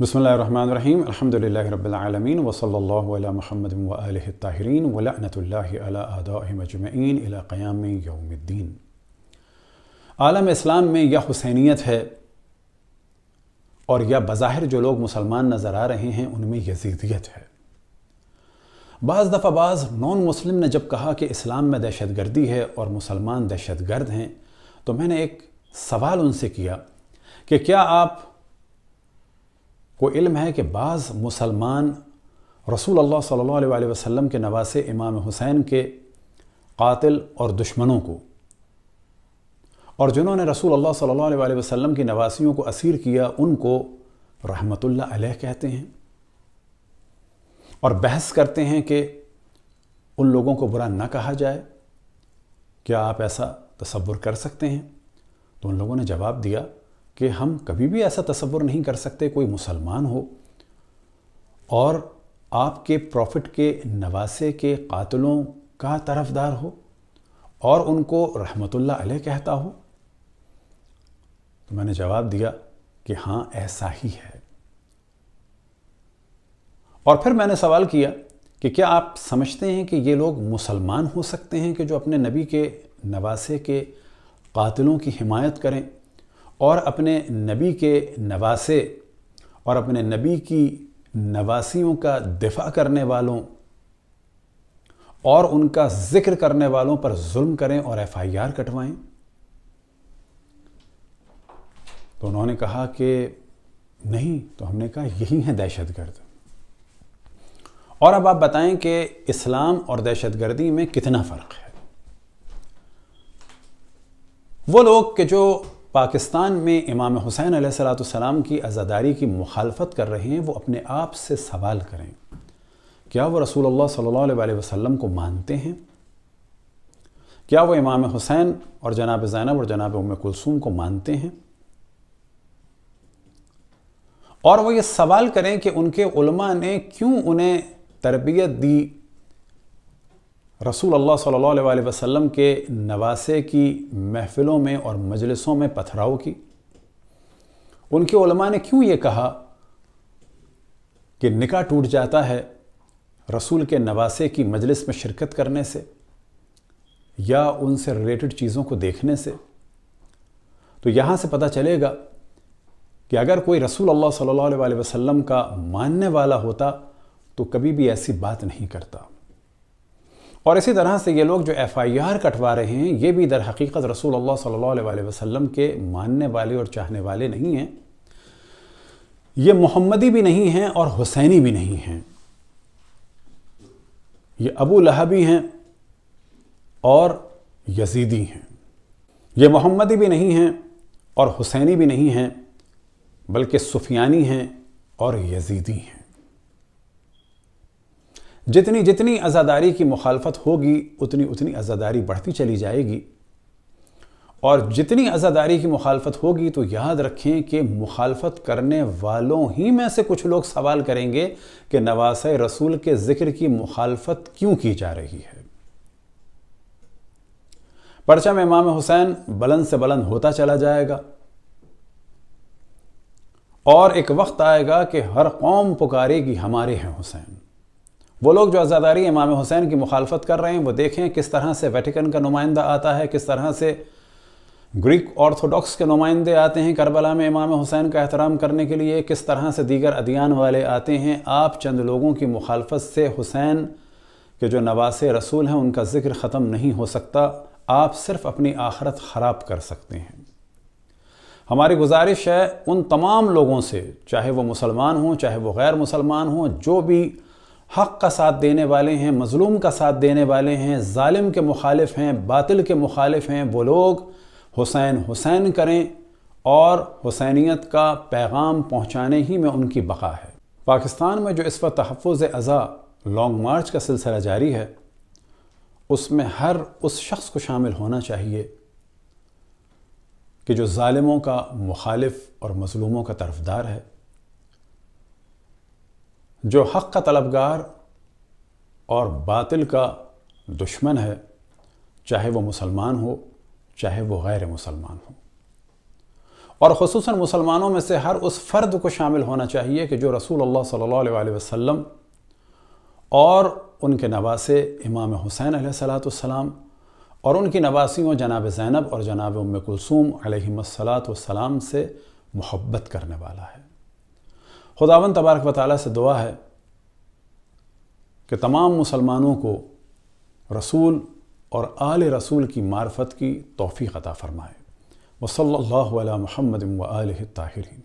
बसमीम अलहमदिल्लाबीन वसल महमद अला मुहम्मद क़याम आलम इस्लाम में यह हुसैनीत है और यह बज़ाहिर जो लोग मुसलमान नज़र आ रहे हैं उनमें यजीदियत है बाज़ दफ़ा बाज़ नॉन मुस्लिम ने जब कहा कि इस्लाम में दहशत गर्दी है और मुसलमान दहशत गर्द हैं तो मैंने एक सवाल उनसे किया कि क्या आप को इल्म है कि बाज़ मुसलमान रसूल अल्लाह सल्लल्लाहु अलैहि वसल्लम के नवासे इमाम हुसैन के कातिल और दुश्मनों को और जिन्होंने रसूल अल्लाह सल्लल्लाहु अलैहि वसल्लम की नवासियों को असीर किया उनको रहमतुल्लाह अलैह कहते हैं और बहस करते हैं कि उन लोगों को बुरा ना कहा जाए क्या आप ऐसा तसवुर कर सकते हैं तो उन लोगों ने जवाब दिया कि हम कभी भी ऐसा तस्वुर नहीं कर सकते कोई मुसलमान हो और आपके प्रॉफिट के नवासे के कातलों का तरफदार हो और उनको रहमतुल्ला अलह कहता हो तो मैंने जवाब दिया कि हाँ ऐसा ही है और फिर मैंने सवाल किया कि क्या आप समझते हैं कि ये लोग मुसलमान हो सकते हैं कि जो अपने नबी के नवासे के कातिलों की हिमायत करें और अपने नबी के नवासे और अपने नबी की नवासियों का दिफा करने वालों और उनका जिक्र करने वालों पर जुल्म करें और एफ आई आर कटवाएं तो उन्होंने कहा कि नहीं तो हमने कहा यही है दहशतगर्द और अब आप बताएं कि इस्लाम और दहशतगर्दी में कितना फ़र्क है वो लोग के जो पाकिस्तान में इमाम हुसैन सलाम की आज़ादारी की मुखालफत कर रहे हैं वो अपने आप से सवाल करें क्या वो रसूल सल्ला वसम को मानते हैं क्या वो इमाम हुसैन और जनाब ज़ैनब और जनाब उम कुलसूम को मानते हैं और वो ये सवाल करें कि उनके उलमा ने क्यों उन्हें तरबियत दी रसूल अल्लाह सल्लल्लाहु अलैहि वसल्लम के नवासे की महफ़िलों में और मजलिसों में पथराव की उनके उलमा ने क्यों ये कहा कि निका टूट जाता है रसूल के नवासे की मजलिस में शिरकत करने से या उनसे रिलेटेड चीज़ों को देखने से तो यहाँ से पता चलेगा कि अगर कोई रसूल अल्लाह सल्लल्लाहु अलैहि वसल्लम का मानने वाला होता तो कभी भी ऐसी बात नहीं करता और इसी तरह से ये लोग जो एफ़ आई आर कटवा रहे हैं ये भी दर हकीकत रसूल अल्लाह सल्लल्लाहु अलैहि वसल्लम के मानने वाले और चाहने वाले नहीं हैं ये मोहम्मदी भी नहीं हैं और हुसैनी भी नहीं हैं ये अबू लहबी हैं और यजीदी हैं ये मोहम्मदी भी नहीं हैं और हुसैनी भी नहीं हैं बल्कि सुफियानी हैं और यजीदी हैं जितनी जितनी आज़ादारी की मुखालफत होगी उतनी उतनी आज़ादारी बढ़ती चली जाएगी और जितनी आज़ादारी की मुखालफत होगी तो याद रखें कि मुखालफत करने वालों ही में से कुछ लोग सवाल करेंगे कि नवास रसूल के ज़िक्र की मुखालफत क्यों की जा रही है पर्चा में इमाम हुसैन बुलंद से बुलंद होता चला जाएगा और एक वक्त आएगा कि हर कौम पुकारेगी हमारे हैं हुसैन वो लोग जो आज़ादारी इमाम हुसैन की मुखालफत कर रहे हैं वो देखें किस तरह से वेटिकन का नुमाइंदा आता है किस तरह से ग्रीक ऑर्थोडॉक्स के नुमाइंदे आते हैं करबला में इमाम हुसैन का एहतराम करने के लिए किस तरह से दीगर अदियान वाले आते हैं आप चंद लोगों की मुखालफत से हुसैन के जो नवास रसूल हैं उनका ज़िक्र ख़त्म नहीं हो सकता आप सिर्फ अपनी आखरत ख़राब कर सकते हैं हमारी गुजारिश है उन तमाम लोगों से चाहे वो मुसलमान हों चाहे वो गैर मुसलमान हों जो भी हक़ का साथ देने वाले हैं मज़लूम का साथ देने वाले हैं ालिम के मुखालिफ हैं बातिल के मुखालिफ हैं वो लोग हुसैन हुसैन करें और हुसैनीत का पैगाम पहुँचाने ही में उनकी बका है पाकिस्तान में जो इस वक्त तहफ़ अज़ा लॉन्ग मार्च का सिलसिला जारी है उसमें हर उस शख्स को शामिल होना चाहिए कि जो ालिमों का मुखालिफ और मज़लूमों का तरफदार है जो हक़ का तलबगार और बातिल का दुश्मन है चाहे वो मुसलमान हो चाहे वो गैर मुसलमान हो और खसूस मुसलमानों में से हर उस फ़र्द को शामिल होना चाहिए कि जो रसूल अल्लाह सल्लल्लाहु अलैहि वसल्लम और उनके नवासे इमाम हुसैन सलाम और उनकी नवासियों जनाब ज़ैनब और जनाब उम कुलसूम सलाम से मोहब्बत करने वाला है खुदावन तबारक वाली से दुआ है कि तमाम मुसलमानों को रसूल और आल रसूल की मार्फत की तोफ़ी अता फ़रमाए वसल्ला महमद व आल ताहरीन